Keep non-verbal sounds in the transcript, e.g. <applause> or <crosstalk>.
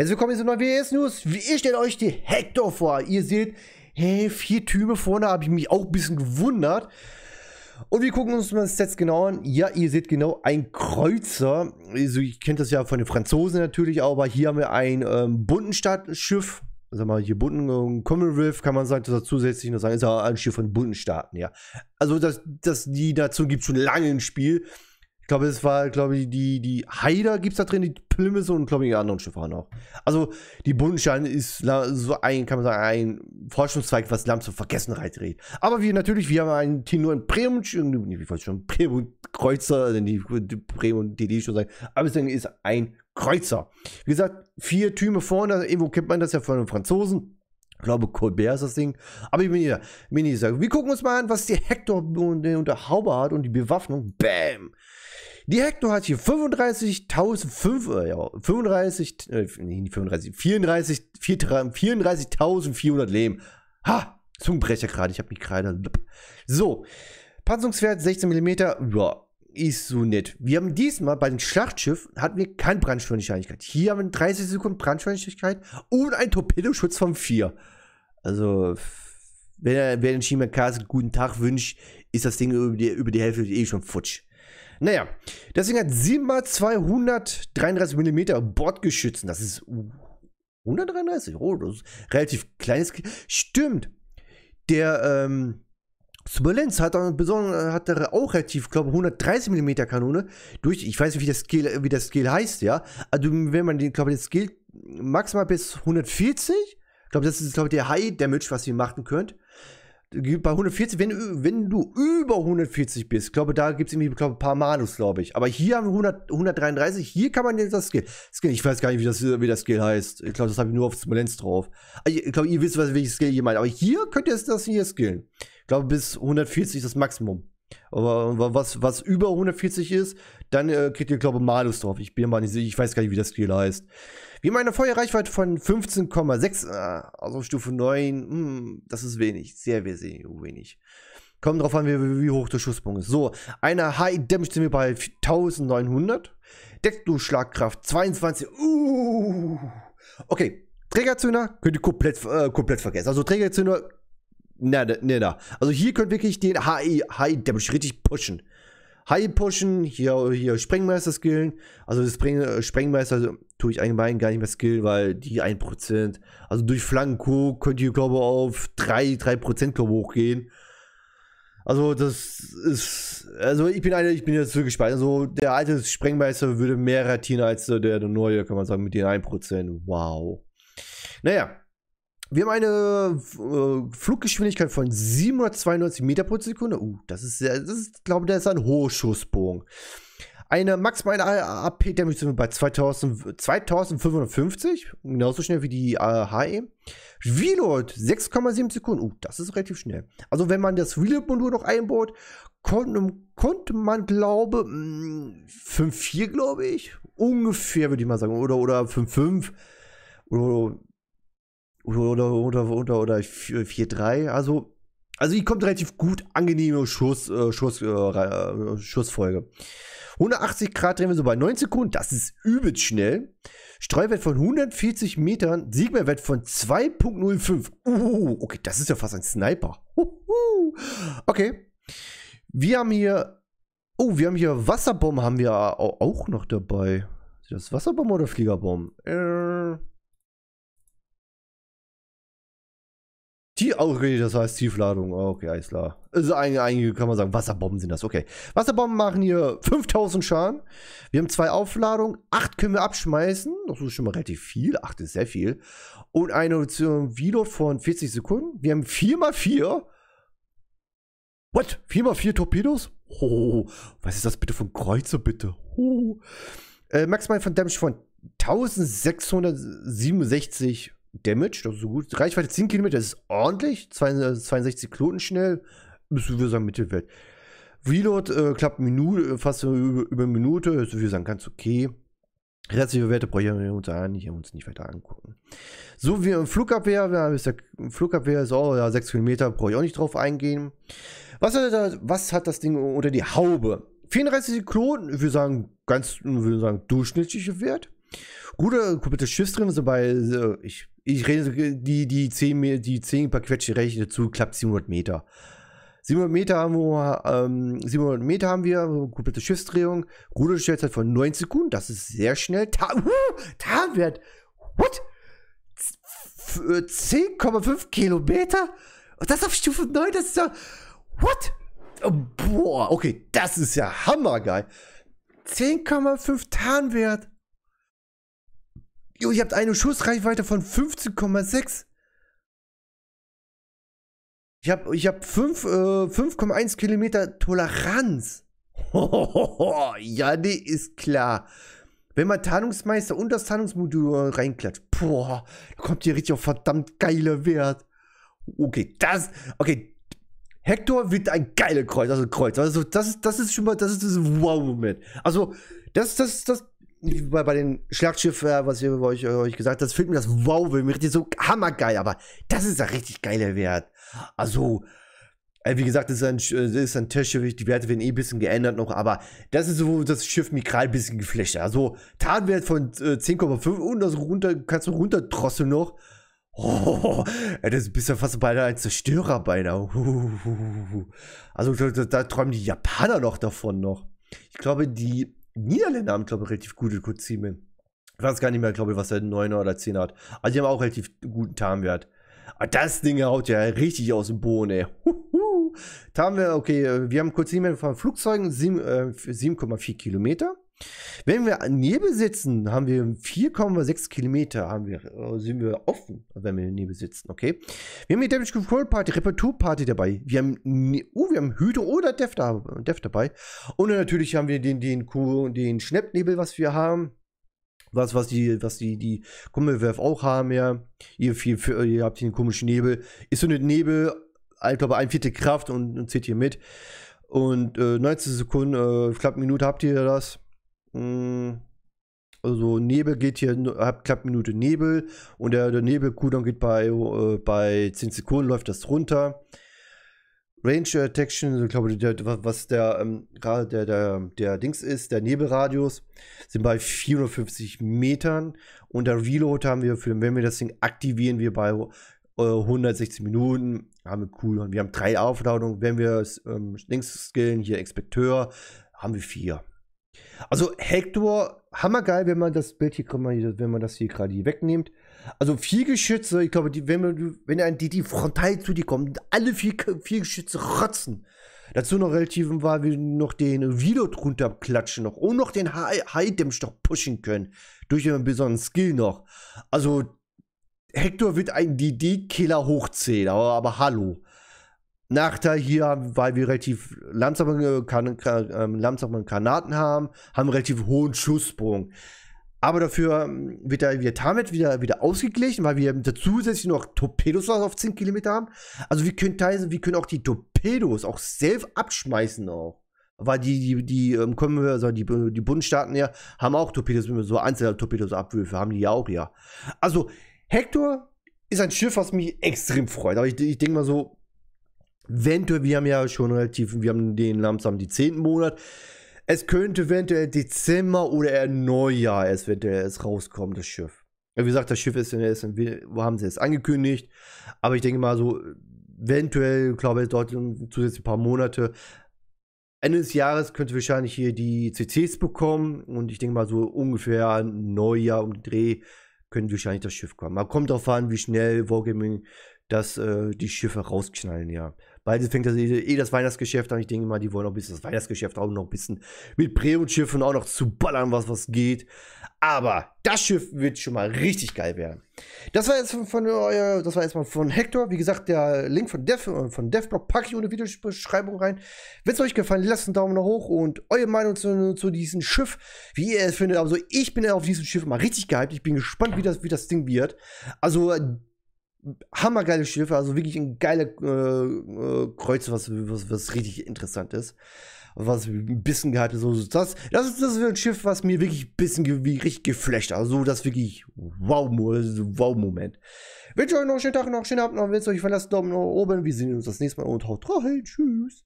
Herzlich willkommen zu neuen WS News. Ich stelle euch die Hector vor. Ihr seht, hey, vier Türme vorne, habe ich mich auch ein bisschen gewundert. Und wir gucken uns mal das Set genau an. Ja, ihr seht genau ein Kreuzer. Also, ihr kennt das ja von den Franzosen natürlich, aber hier haben wir ein ähm, Bundenstadt-Schiff. Sag mal, hier bunten Bunden, ähm, Commonwealth kann man sagen, das zusätzlich noch sagen, ist ja ein Schiff von Bundenstaaten, ja. Also, dass das, die Nation gibt schon lange im Spiel glaube, es war, glaube ich, die, die Haider gibt es da drin, die Plymouth und, glaube ich, die anderen Schiffe noch. Also, die Bundenstein ist so ein, kann man sagen, ein Forschungszweig, was Lamm zur Vergessenheit dreht. Aber wir natürlich, wir haben einen nur in Bremen, ich wollte schon Bremen Kreuzer, denn die, die Bremen DD schon sagen, aber es ist ein Kreuzer. Wie gesagt, vier Türme vorne, also irgendwo kennt man das ja von den Franzosen. Ich glaube, Colbert ist das Ding. Aber ich bin hier, bin hier Wir gucken uns mal an, was die Hector und der Hauber hat und die Bewaffnung. Bäm! Die Hector hat hier 35.005 Euro, 35, äh, äh nicht 35, 34, 34.400 Leben. Ha, Zungenbrecher gerade, ich habe mich gerade. So, Panzungswert 16 mm, ja, ist so nett. Wir haben diesmal bei dem Schlachtschiff hatten wir keine Brandschwindigkeit. Hier haben wir 30 Sekunden Brandschwindigkeit und einen Torpedoschutz von 4. Also, wenn er, wenn Shima Kase guten Tag wünscht, ist das Ding über die, über die Hälfte eh schon futsch. Naja, deswegen hat 7x233 mm Bordgeschützen. Das ist 133? Oh, das ist ein relativ kleines. Ge Stimmt. Der ähm, Superlens hat, äh, hat auch relativ, ich glaube 130 mm Kanone durch. Ich weiß nicht, wie das Skill, wie das Scale heißt, ja. Also wenn man den, glaube ich, das Scale maximal bis 140, ich glaube, das ist, glaube der High Damage, was ihr machen könnt bei 140, wenn, wenn du über 140 bist, glaube, da gibt es irgendwie glaube, ein paar Manus, glaube ich. Aber hier haben wir 100, 133, hier kann man jetzt das Skill, Skill. Ich weiß gar nicht, wie das, wie das Skill heißt. Ich glaube, das habe ich nur auf Smolenz drauf. Äh, ich glaube, ihr wisst, welches Skill ihr meint. Aber hier könnt ihr das hier skillen. Ich glaube, bis 140 ist das Maximum. Äh, was, was über 140 ist, dann äh, kriegt ihr, glaube ich, Malus drauf. Ich bin mal nicht ich weiß gar nicht, wie das Spiel heißt. Wir haben eine Feuerreichweite von 15,6, äh, also Stufe 9, mh, hm, das ist wenig, sehr, sehr wenig. Kommt drauf an, wie, wie hoch der Schusspunkt ist. So, eine High Damage sind wir bei 1900. Deckdurchschlagkraft 22, uh, okay. Trägerzünder könnt ihr komplett, äh, komplett vergessen. Also Trägerzünder na, na, na. Ne, also hier könnt wirklich den HI, HI Damage richtig pushen. HI pushen, hier, hier Sprengmeister skillen. Also das Spreng, äh, Sprengmeister also tue ich allgemein gar nicht mehr skillen, weil die 1%. Also durch Flanko könnt ihr, glaube ich, auf 3, 3% glaube hochgehen. Also das ist, also ich bin einer, ich bin jetzt wirklich gespannt. Also der alte Sprengmeister würde mehr ratieren als der, der neue, kann man sagen, mit den 1%. Wow. Naja, wir haben eine äh, Fluggeschwindigkeit von 792 Meter pro Sekunde. Uh, das ist, sehr, das ist, glaube der ist ein hoher Schussbogen. Eine maximale AP Damage sind wir bei 2000, 2550, genauso schnell wie die äh, HE. Reload 6,7 Sekunden, uh, das ist relativ schnell. Also wenn man das Reload-Modul noch einbaut, konnte, konnte man, glaube mm, ich, 5,4, glaube ich, ungefähr, würde ich mal sagen, oder, oder 5,5 oder oder, oder, oder, oder 4-3. Also, also die kommt relativ gut, angenehme Schuss, äh, Schuss, äh, äh Schussfolge. 180 Grad drehen wir so bei 9 Sekunden, das ist übelst schnell. Streuwert von 140 Metern, Siegmehrwert von 2.05. Uh, okay, das ist ja fast ein Sniper. Uh, uh. Okay. Wir haben hier, oh, wir haben hier Wasserbomben haben wir auch noch dabei. Ist das Wasserbomben oder Fliegerbomben? Äh, Die, oh, okay, das heißt Tiefladung. Ah, okay, alles klar. Also einige, kann man sagen, Wasserbomben sind das. Okay. Wasserbomben machen hier 5000 Schaden. Wir haben zwei Aufladungen. Acht können wir abschmeißen. Das ist schon mal relativ viel. Acht ist sehr viel. Und eine zum Reload von 40 Sekunden. Wir haben 4x4. What? 4x4 Torpedos? Oh, was ist das bitte von Kreuzer, bitte? Oh. Äh, maximal von Damage von 1667 Damage, das ist so gut. Reichweite 10 Kilometer, ist ordentlich. 62 äh, Knoten schnell. Müssen wir sagen, Mittelwert. Reload äh, klappt Minute, äh, fast über, eine Minute. Ist, würde ich sagen, ganz okay. Restliche Werte brauchen wir uns, an, hier uns nicht weiter angucken. So wie im Flugabwehr, wir haben der Flugabwehr ist auch ja, 6 Kilometer, brauche ich auch nicht drauf eingehen. Was hat, das, was hat das Ding unter die Haube? 34 Kloten, wir sagen, ganz, wir sagen, durchschnittlicher Wert. Gute, komplette Schiffsriemen sind bei, äh, ich ich rede die, die 10, die 10 paar Quetsche rechne zu, klappt 700 Meter. 700 Meter haben wir, ähm, 700 Meter haben wir, komplette Schiffsdrehung, Ruderstellzeit von 9 Sekunden, das ist sehr schnell. Ta uh, Tarnwert, what? 10,5 äh, Kilometer? Und das auf Stufe 9, das ist ja, what? Oh, boah, okay, das ist ja hammergeil. 10,5 Tarnwert. Jo, ihr habt eine Schussreichweite von 15,6. Ich habe ich hab 5,1 äh, Kilometer Toleranz. Hohoho, <laughs> ja, nee, ist klar. Wenn man Tarnungsmeister und das Tarnungsmodul reinklatscht, boah, da kommt hier richtig auf verdammt geiler Wert. Okay, das, okay, Hector wird ein geiler Kreuz, also Kreuz. Also das ist, das ist schon mal, das ist das Wow-Moment. Also, das, das, das, bei, bei den Schlachtschiff, äh, was ihr euch, äh, euch gesagt habt, das fühlt mir das Wow, will mir richtig so hammergeil, aber das ist ja richtig geiler Wert. Also, äh, wie gesagt, das ist ein, äh, das ist ein Testschiff, die Werte werden eh ein bisschen geändert noch, aber das ist so, das Schiff mir gerade ein bisschen geflasht. Also, Tarnwert von 10,5 und das runter, kannst du runterdrosseln noch. Oh, das bist ja fast beinahe ein Zerstörer beinahe. Also da, da träumen die Japaner noch davon noch. Ich glaube, die Niederländer haben, glaube ich, relativ gute Kurzzieme. Ich weiß gar nicht mehr, glaube ich, was der 9er oder 10er hat. Also die haben auch relativ guten Tarnwert. Aber ah, das Ding haut ja richtig aus dem Boden, ey. Tarnwert, okay, äh, wir haben Kurzziehmeter von Flugzeugen 7,4 äh, Kilometer. Wenn wir Nebel sitzen, haben wir 4,6 Kilometer, haben wir, äh, sind wir offen, wenn wir Nebel sitzen, okay? Wir haben die Damage Control Party, Reparatur Party dabei. Wir haben, ne-, oh, wir haben Hydro oder Def, da, Def dabei. Und natürlich haben wir den, den, den Schnappnebel, was wir haben. Was, was die, was die, die Kummelwerf auch haben, ja. Ihr, ihr, ihr habt hier einen komischen Nebel. Ist so ein Nebel, ich glaube, ein Viertel Kraft und, und zieht hier mit. Und äh, 19 Sekunden, äh, knapp Minute habt ihr das. Hm. Also Nebel geht hier, ab knapp Minute Nebel und der, der Nebel-Cooldown geht bei, äh, bei 10 Sekunden, läuft das runter. Range Detection, ich glaube, der, was der, ähm, der, der, der Dings ist, der Nebelradius, sind bei 450 Metern. Und der Reload haben wir, für, wenn wir das Ding aktivieren, wir bei äh, 160 Minuten, haben wir cool. wir haben drei Aufladungen. Wenn wir es ähm, links skillen, hier Expekteur, haben wir vier. Also Hector, hammergeil, wenn man das Bild hier, wenn man das hier gerade hier wegnimmt. Also vier Geschütze, ich glaube, die, wenn, wenn ein, die, die frontal zu dir kommen, alle vier, vier Geschütze rotzen. Dazu noch relativ war, wir noch den Vilo drunter klatschen noch und noch den High-Damage noch pushen können. Durch einen besonderen Skill noch. Also Hector wird einen DD-Killer hochzählen, aber, aber hallo. Nachteil hier, weil wir relativ langsamen, äh, kan ähm, langsamen Granaten haben, haben relativ hohen Schusssprung. Aber dafür ähm, wird, da, wird damit wieder, wieder ausgeglichen, weil wir zusätzlich noch Torpedos auf 10 Kilometer haben. Also wir können teilweise, wir können auch die Torpedos auch selbst abschmeißen auch. Weil die, die, die, ähm, können wir, also die, die Bundesstaaten ja, haben auch Torpedos, wenn wir so einzelne Torpedos-Abwürfe haben die ja auch, ja. Also, Hector ist ein Schiff, was mich extrem freut. Aber ich, ich denke mal so, eventuell, wir haben ja schon relativ, wir haben den langsam die 10. Monat. Es könnte eventuell Dezember oder eher Neujahr erst eventuell erst rauskommen, das Schiff. Wie gesagt, das Schiff ist, in ist wo haben sie es angekündigt, aber ich denke mal so, eventuell, glaube ich, dort zusätzlich ein paar Monate. Ende des Jahres könnte wahrscheinlich hier die CCs bekommen und ich denke mal so ungefähr Neujahr um den Dreh könnte wahrscheinlich das Schiff kommen. Man kommt darauf an, wie schnell Wargaming das, äh, die Schiffe rausknallen, ja. Bald fängt das eh, eh das Weihnachtsgeschäft an. Ich denke mal, die wollen auch ein bisschen das Weihnachtsgeschäft auch noch ein bisschen mit Premium-Schiffen auch noch zu ballern, was was geht. Aber das Schiff wird schon mal richtig geil werden. Das war jetzt von, von euer, das war jetzt mal von Hector. Wie gesagt, der Link von Dev äh, von Devblog packe ich in die Videobeschreibung rein. Wenn es euch gefallen, lasst einen Daumen nach hoch und eure Meinung zu, zu, diesem Schiff, wie ihr es findet. Also ich bin auf diesem Schiff mal richtig gehypt. Ich bin gespannt, wie das, wie das Ding wird. Also hammergeile Schiffe, also wirklich ein geiler äh, äh, Kreuz, was, was, was richtig interessant ist. Was ein bisschen gehalten ist. Also das, das, ist, das ein Schiff, was mir wirklich ein bisschen ge wie, richtig geflasht. Also das wirklich Wow-Moment. Wow also Wünsche euch noch einen schönen Tag noch, einen schönen Abend noch. Wenn es euch verlasst, Daumen nach oben. Wir sehen uns das nächste Mal und haut rein. Tschüss.